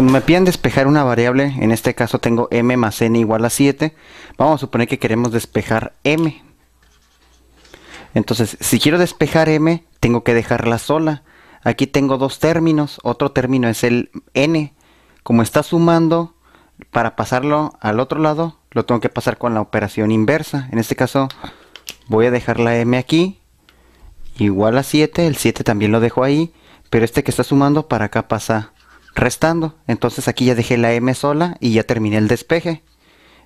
Cuando me piden despejar una variable, en este caso tengo m más n igual a 7, vamos a suponer que queremos despejar m. Entonces, si quiero despejar m, tengo que dejarla sola. Aquí tengo dos términos, otro término es el n. Como está sumando, para pasarlo al otro lado, lo tengo que pasar con la operación inversa. En este caso, voy a dejar la m aquí, igual a 7, el 7 también lo dejo ahí, pero este que está sumando para acá pasa restando. Entonces aquí ya dejé la m sola y ya terminé el despeje.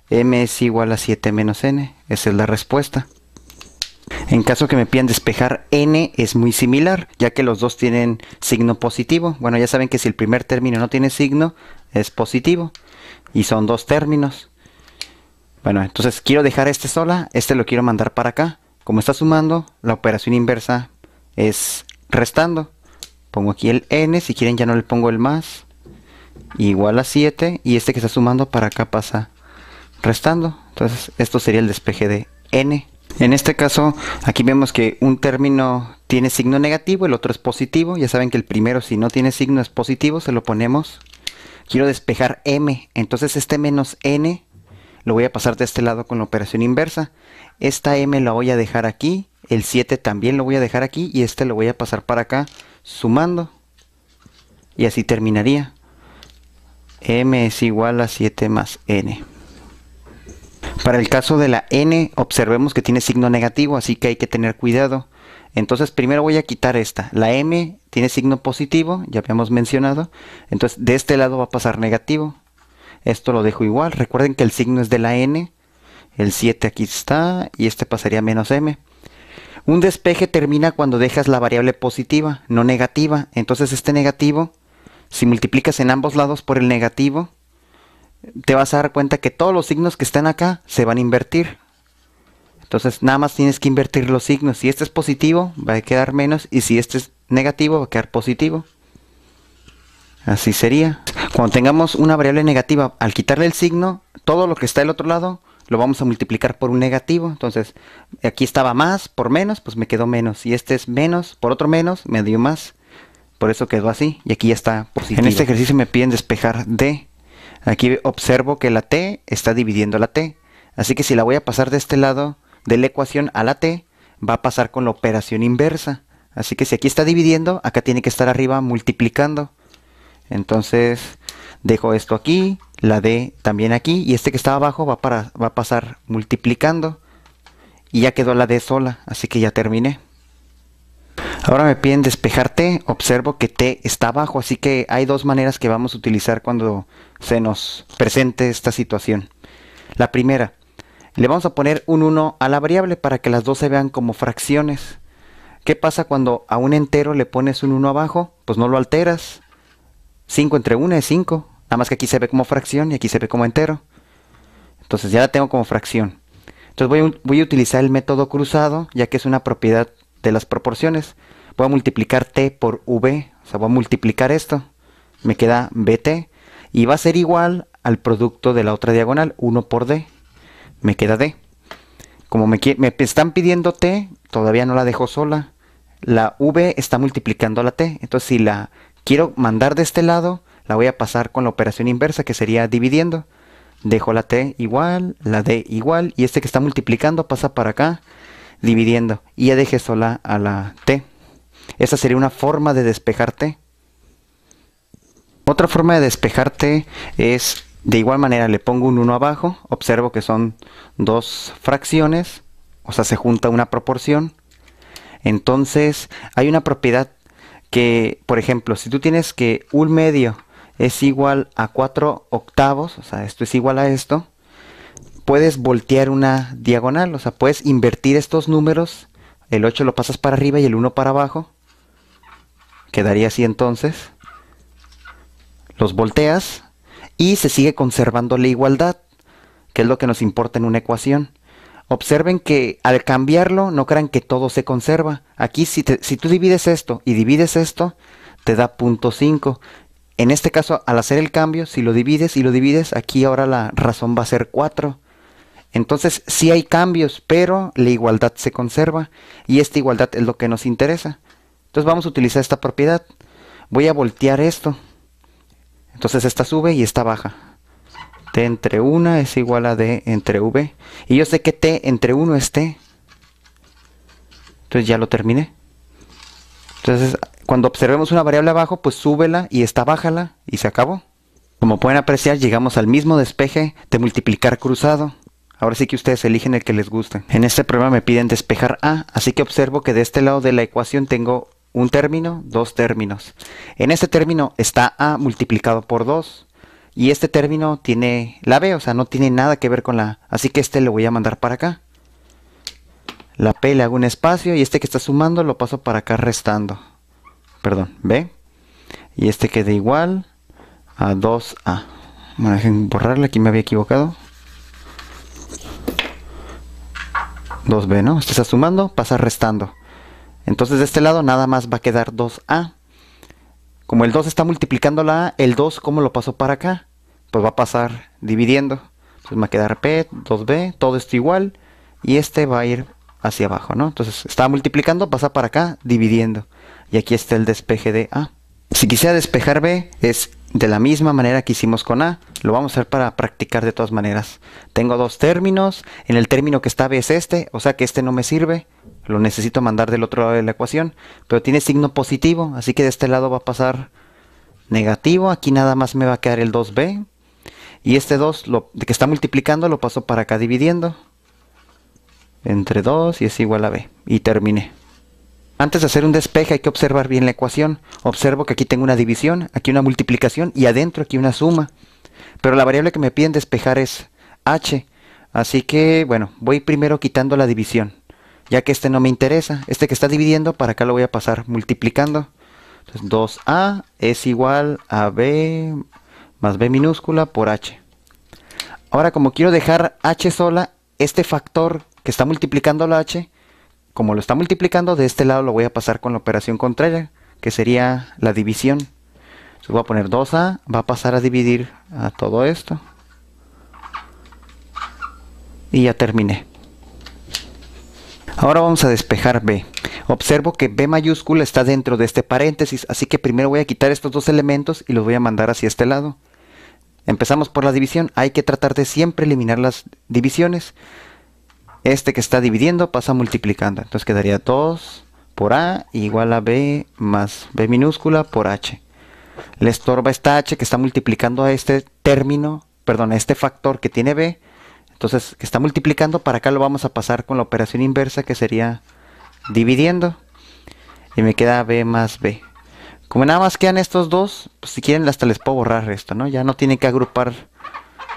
m es igual a 7 menos n. Esa es la respuesta. En caso que me pidan despejar n es muy similar, ya que los dos tienen signo positivo. Bueno, ya saben que si el primer término no tiene signo, es positivo. Y son dos términos. Bueno, entonces quiero dejar este sola, este lo quiero mandar para acá. Como está sumando, la operación inversa es restando. Pongo aquí el n, si quieren ya no le pongo el más. Igual a 7. Y este que está sumando para acá pasa restando. Entonces esto sería el despeje de n. En este caso, aquí vemos que un término tiene signo negativo, el otro es positivo. Ya saben que el primero, si no tiene signo, es positivo, se lo ponemos. Quiero despejar m, entonces este menos n lo voy a pasar de este lado con la operación inversa. Esta m la voy a dejar aquí, el 7 también lo voy a dejar aquí y este lo voy a pasar para acá sumando y así terminaría m es igual a 7 más n para el caso de la n observemos que tiene signo negativo así que hay que tener cuidado entonces primero voy a quitar esta la m tiene signo positivo ya habíamos mencionado entonces de este lado va a pasar negativo esto lo dejo igual recuerden que el signo es de la n el 7 aquí está y este pasaría menos m un despeje termina cuando dejas la variable positiva, no negativa. Entonces este negativo, si multiplicas en ambos lados por el negativo, te vas a dar cuenta que todos los signos que están acá se van a invertir. Entonces nada más tienes que invertir los signos. Si este es positivo, va a quedar menos. Y si este es negativo, va a quedar positivo. Así sería. Cuando tengamos una variable negativa, al quitarle el signo, todo lo que está del otro lado lo vamos a multiplicar por un negativo. Entonces, aquí estaba más por menos, pues me quedó menos. Y este es menos por otro menos, me dio más. Por eso quedó así. Y aquí ya está positivo. En este ejercicio me piden despejar D. Aquí observo que la T está dividiendo la T. Así que si la voy a pasar de este lado de la ecuación a la T, va a pasar con la operación inversa. Así que si aquí está dividiendo, acá tiene que estar arriba multiplicando. Entonces, dejo esto aquí, la D también aquí y este que está abajo va, para, va a pasar multiplicando y ya quedó la D sola, así que ya terminé. Ahora me piden despejar T, observo que T está abajo, así que hay dos maneras que vamos a utilizar cuando se nos presente esta situación. La primera, le vamos a poner un 1 a la variable para que las dos se vean como fracciones. ¿Qué pasa cuando a un entero le pones un 1 abajo? Pues no lo alteras. 5 entre 1 es 5, Nada más que aquí se ve como fracción y aquí se ve como entero. Entonces ya la tengo como fracción. Entonces voy a, utilizar el método cruzado, ya que es una propiedad de las proporciones. Voy a multiplicar t por v, o sea, voy a multiplicar esto. Me queda bt y va a ser igual al producto de la otra diagonal, 1 por d. Me queda d. Como me, me están pidiendo t, todavía no la dejo sola. La v está multiplicando a la t. Entonces si la quiero mandar de este lado, la voy a pasar con la operación inversa que sería dividiendo. Dejo la T igual, la D igual y este que está multiplicando pasa para acá dividiendo y ya deje sola a la T. Esa sería una forma de despejar T. Otra forma de despejar T es de igual manera le pongo un 1 abajo, observo que son dos fracciones, o sea se junta una proporción. Entonces hay una propiedad que, por ejemplo, si tú tienes que un medio es igual a 4 octavos, o sea, esto es igual a esto, puedes voltear una diagonal, o sea, puedes invertir estos números, el 8 lo pasas para arriba y el 1 para abajo, quedaría así entonces, los volteas y se sigue conservando la igualdad, que es lo que nos importa en una ecuación. Observen que al cambiarlo no crean que todo se conserva. Aquí si, si tú divides esto y divides esto, te da punto .5 en este caso, al hacer el cambio, si lo divides y lo divides, aquí ahora la razón va a ser 4. Entonces, sí hay cambios, pero la igualdad se conserva y esta igualdad es lo que nos interesa. Entonces vamos a utilizar esta propiedad. Voy a voltear esto. Entonces esta sube y esta baja. T entre 1 es igual a D entre V. Y yo sé que T entre 1 es T. Entonces ya lo terminé. Entonces cuando observemos una variable abajo, pues súbela y esta bájala y se acabó. Como pueden apreciar, llegamos al mismo despeje de multiplicar cruzado. Ahora sí que ustedes eligen el que les guste. En este problema me piden despejar A, así que observo que de este lado de la ecuación tengo un término, dos términos. En este término está A multiplicado por 2. Y este término tiene la B, o sea, no tiene nada que ver con la A. Así que este lo voy a mandar para acá. La P le hago un espacio y este que está sumando lo paso para acá restando perdón, B. Y este queda igual a 2A. Bueno, dejen borrarle, aquí me había equivocado. 2B, ¿no? Este está sumando, pasa restando. Entonces de este lado nada más va a quedar 2A. Como el 2 está multiplicando la A, el 2, ¿cómo lo pasó para acá? Pues va a pasar dividiendo. Entonces va a quedar P, 2B, todo esto igual. Y este va a ir hacia abajo, ¿no? Entonces está multiplicando, pasa para acá, dividiendo y aquí está el despeje de A. Si quisiera despejar B, es de la misma manera que hicimos con A. Lo vamos a hacer para practicar de todas maneras. Tengo dos términos. En el término que está B es este, o sea que este no me sirve. Lo necesito mandar del otro lado de la ecuación. Pero tiene signo positivo, así que de este lado va a pasar negativo. Aquí nada más me va a quedar el 2B. Y este 2 lo, que está multiplicando lo paso para acá dividiendo. Entre 2 y es igual a B. Y terminé. Antes de hacer un despeje hay que observar bien la ecuación. Observo que aquí tengo una división, aquí una multiplicación y adentro aquí una suma. Pero la variable que me piden despejar es h. Así que, bueno, voy primero quitando la división, ya que este no me interesa. Este que está dividiendo, para acá lo voy a pasar multiplicando. Entonces 2a es igual a b más b minúscula por h. Ahora, como quiero dejar h sola, este factor que está multiplicando la h, como lo está multiplicando, de este lado lo voy a pasar con la operación contraria, que sería la división. Entonces voy a poner 2A, va a pasar a dividir a todo esto. Y ya terminé. Ahora vamos a despejar B. Observo que B mayúscula está dentro de este paréntesis, así que primero voy a quitar estos dos elementos y los voy a mandar hacia este lado. Empezamos por la división, hay que tratar de siempre eliminar las divisiones este que está dividiendo pasa multiplicando. Entonces quedaría 2 por A igual a B más B minúscula por H. Le estorba esta H que está multiplicando a este término, perdón, a este factor que tiene B. Entonces, que está multiplicando, para acá lo vamos a pasar con la operación inversa que sería dividiendo. Y me queda B más B. Como nada más quedan estos dos, pues si quieren hasta les puedo borrar esto, ¿no? Ya no tiene que agrupar,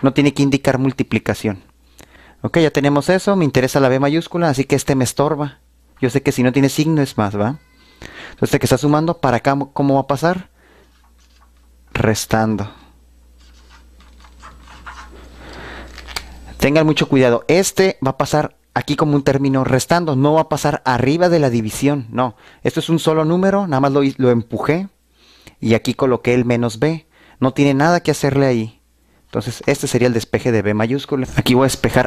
no tiene que indicar multiplicación. Ok, ya tenemos eso, me interesa la B mayúscula, así que este me estorba. Yo sé que si no tiene signo es más, ¿va? Entonces este que está sumando, ¿para acá cómo va a pasar? Restando. Tengan mucho cuidado, este va a pasar aquí como un término restando, no va a pasar arriba de la división, no. Esto es un solo número, nada más lo, lo empujé y aquí coloqué el menos B. No tiene nada que hacerle ahí. Entonces este sería el despeje de B mayúscula. Aquí voy a despejar